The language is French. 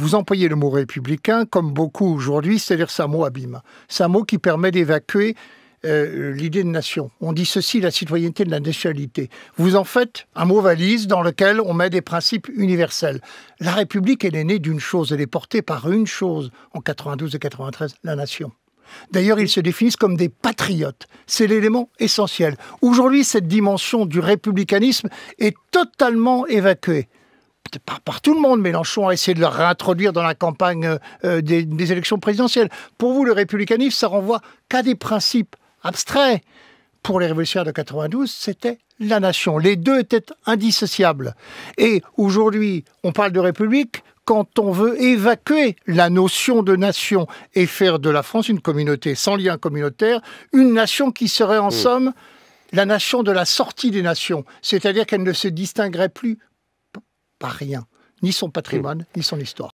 Vous employez le mot républicain, comme beaucoup aujourd'hui, c'est-à-dire c'est un mot abîme. C'est un mot qui permet d'évacuer euh, l'idée de nation. On dit ceci, la citoyenneté de la nationalité. Vous en faites un mot valise dans lequel on met des principes universels. La République, elle est née d'une chose, elle est portée par une chose en 92 et 93, la nation. D'ailleurs, ils se définissent comme des patriotes. C'est l'élément essentiel. Aujourd'hui, cette dimension du républicanisme est totalement évacuée par, par, tout le monde, Mélenchon a essayé de le réintroduire dans la campagne euh, euh, des, élections présidentielles. Pour vous, le républicanisme, ça renvoie qu'à des principes abstraits. Pour les révolutionnaires de 92, c'était la nation. Les deux étaient indissociables. Et aujourd'hui, on parle de république quand on veut évacuer la notion de nation et faire de la France une communauté sans lien communautaire, une nation qui serait en mm. somme la nation de la sortie des nations, c'est-à-dire qu'elle ne se distinguerait plus pas rien, ni son patrimoine, hmm. ni son histoire.